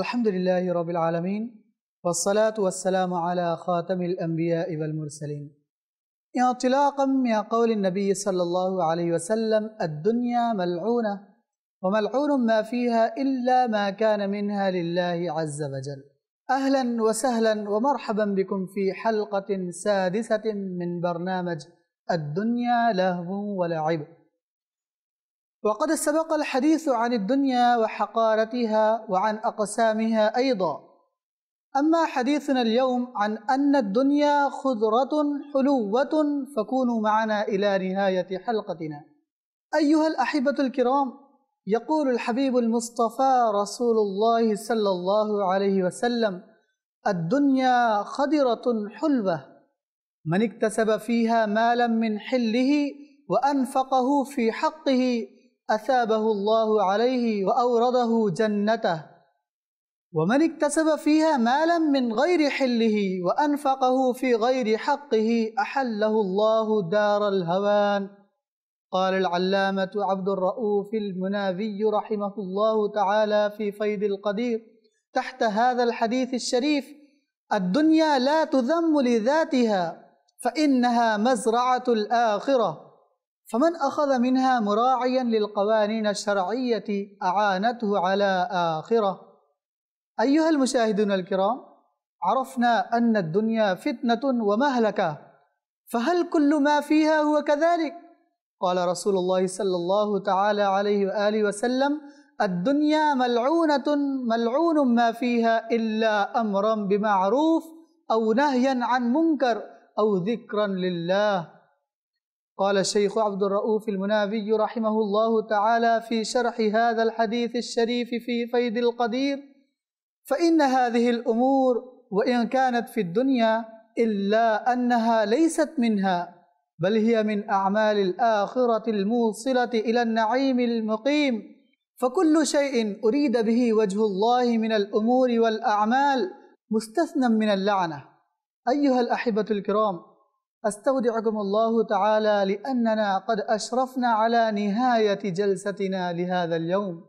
الحمد لله رب العالمين والصلاة والسلام على خاتم الأنبياء والمرسلين انطلاقا من قول النبي صلى الله عليه وسلم الدنيا ملعونة وملعون ما فيها إلا ما كان منها لله عز وجل أهلا وسهلا ومرحبا بكم في حلقة سادسة من برنامج الدنيا لهو ولعب وقد سبق الحديث عن الدنيا وحقارتها وعن أقسامها أيضا أما حديثنا اليوم عن أن الدنيا خضرة حلوة فكونوا معنا إلى نهاية حلقتنا أيها الأحبة الكرام يقول الحبيب المصطفى رسول الله صلى الله عليه وسلم الدنيا خضرة حلوة من اكتسب فيها مالا من حله وأنفقه في حقه أثابه الله عليه وأورده جنته ومن اكتسب فيها مالا من غير حله وأنفقه في غير حقه أحله الله دار الهوان قال العلامة عبد الرؤوف المنابي رحمه الله تعالى في فيض القدير تحت هذا الحديث الشريف الدنيا لا تذم لذاتها فإنها مزرعة الآخرة فمن أخذ منها مراعيا للقوانين الشرعية أعانته على آخرة أيها المشاهدون الكرام عرفنا أن الدنيا فتنة ومهلكة فهل كل ما فيها هو كذلك؟ قال رسول الله صلى الله تعالى عليه وآله وسلم الدنيا ملعونة ملعون ما فيها إلا أمرا بمعروف أو نهيا عن منكر أو ذكرا لله قال الشيخ عبد الرؤوف المنافي رحمه الله تعالى في شرح هذا الحديث الشريف في فيد القدير فإن هذه الأمور وإن كانت في الدنيا إلا أنها ليست منها بل هي من أعمال الآخرة الموصلة إلى النعيم المقيم فكل شيء أريد به وجه الله من الأمور والأعمال مستثنى من اللعنة أيها الأحبة الكرام استودعكم الله تعالى لاننا قد اشرفنا على نهايه جلستنا لهذا اليوم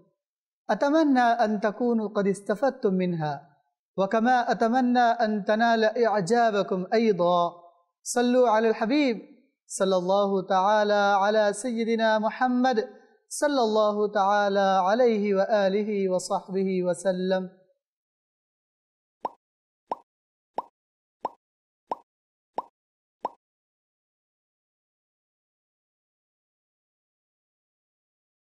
اتمنى ان تكونوا قد استفدتم منها وكما اتمنى ان تنال اعجابكم ايضا صلوا على الحبيب صلى الله تعالى على سيدنا محمد صلى الله تعالى عليه واله وصحبه وسلم